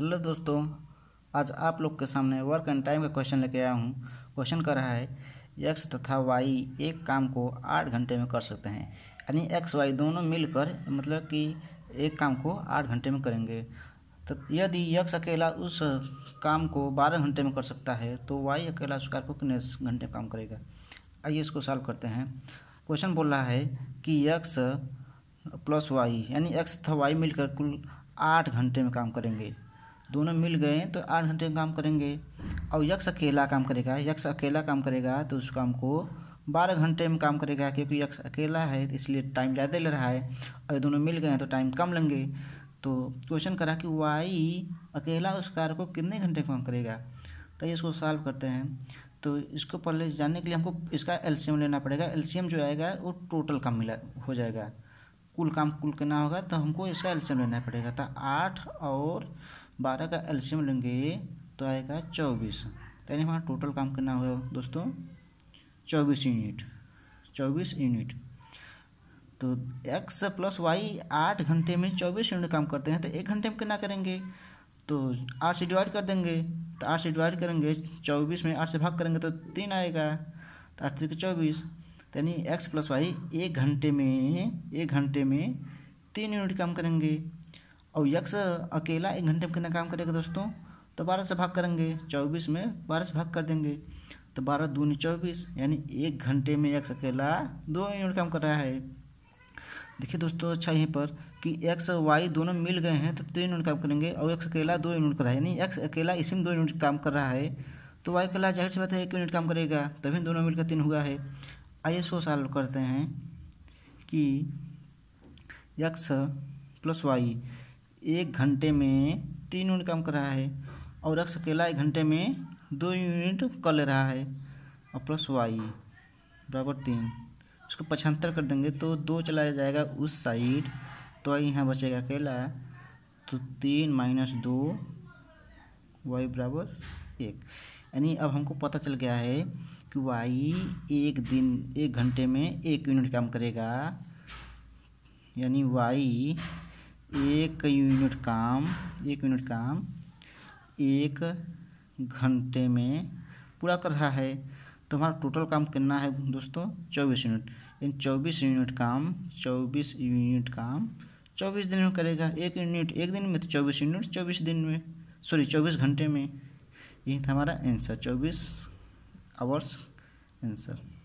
hello दोस्तों आज आप लोग के सामने वर्क एंड टाइम का क्वेश्चन लेके आया हूँ क्वेश्चन कर रहा है एक्स तथा वाई एक काम को आठ घंटे में कर सकते हैं यानी एक्स वाई दोनों मिलकर मतलब कि एक काम को आठ घंटे में करेंगे तो यदि यक्ष अकेला उस काम को बारह घंटे में कर सकता है तो वाई अकेला उस कार्य को कितने घंटे में काम करेगा आइए इसको सॉल्व करते हैं क्वेश्चन बोल रहा है कि यक्स प्लस वाई यानी एक्स तथा वाई मिलकर कुल आठ घंटे में काम करेंगे दोनों मिल गए तो आठ घंटे काम करेंगे और यक्ष अकेला काम करेगा यक्ष अकेला काम करेगा तो उस काम को बारह घंटे में काम करेगा क्योंकि यक्ष अकेला है इसलिए टाइम ज़्यादा ले रहा है और दोनों मिल गए हैं तो टाइम कम लेंगे तो क्वेश्चन करा कि वाई अकेला उस कार्य को कितने घंटे काम करेगा तो ये इसको सॉल्व करते हैं तो इसको पहले जानने के लिए हमको इसका एलसीएम लेना पड़ेगा एलसीएम जो आएगा वो टोटल काम मिला हो जाएगा कुल काम कुल करना होगा तो हमको इसका एलसीएम लेना पड़ेगा तो आठ और बारह का एल्शियम लेंगे तो आएगा चौबीस यानी हमारा टोटल काम करना होगा दोस्तों चौबीस यूनिट चौबीस यूनिट तो एक्स प्लस वाई आठ घंटे में चौबीस यूनिट काम करते हैं तो एक घंटे में कितना करेंगे तो आठ से डिवाइड कर देंगे तो आठ से डिवाइड करेंगे चौबीस में आठ से भाग करेंगे तो तीन आएगा तो आठ तरीके चौबीस यानी एक्स प्लस वाई एक घंटे में एक घंटे में तीन यूनिट काम करेंगे और यक्ष अकेला एक घंटे में कितना काम करेगा दोस्तों तो बारह से भाग करेंगे चौबीस में बारह से भाग कर देंगे तो बारह दूनी चौबीस यानी एक घंटे में यक्ष अकेला दो यूनिट काम कर रहा है देखिए दोस्तों अच्छा यहीं पर कि एक्स वाई दोनों मिल गए हैं तो तीन यूनिट काम करेंगे और एक्स अकेला दो यूनिट कर रहा है यानी एक्स अकेला इसी में दो यूनिट काम कर रहा है तो वाई अकेला जाहिर सी बात है एक यूनिट काम करेगा तभी दोनों मिलकर तीन हुआ है आइए सो साल करते हैं कि एक्स प्लस वाई एक घंटे में तीन यूनिट काम कर रहा है और एक्स अकेला एक घंटे में दो यूनिट कर ले रहा है और प्लस वाई बराबर तीन उसको पचहत्तर कर देंगे तो दो चलाया जाएगा उस साइड तो वाई यहाँ बचेगा अकेला तो तीन माइनस दो वाई बराबर एक यानी अब हमको पता चल गया है कि वाई एक दिन एक घंटे में एक यूनिट काम करेगा यानी वाई एक यूनिट काम एक यूनिट काम एक घंटे में पूरा कर रहा है तो हमारा टोटल काम कितना है दोस्तों चौबीस यूनिट इन चौबीस यूनिट काम चौबीस यूनिट काम चौबीस दिन में करेगा एक यूनिट एक दिन में तो चौबीस यूनिट चौबीस दिन में सॉरी चौबीस घंटे में यही था हमारा आंसर चौबीस आवर्स आंसर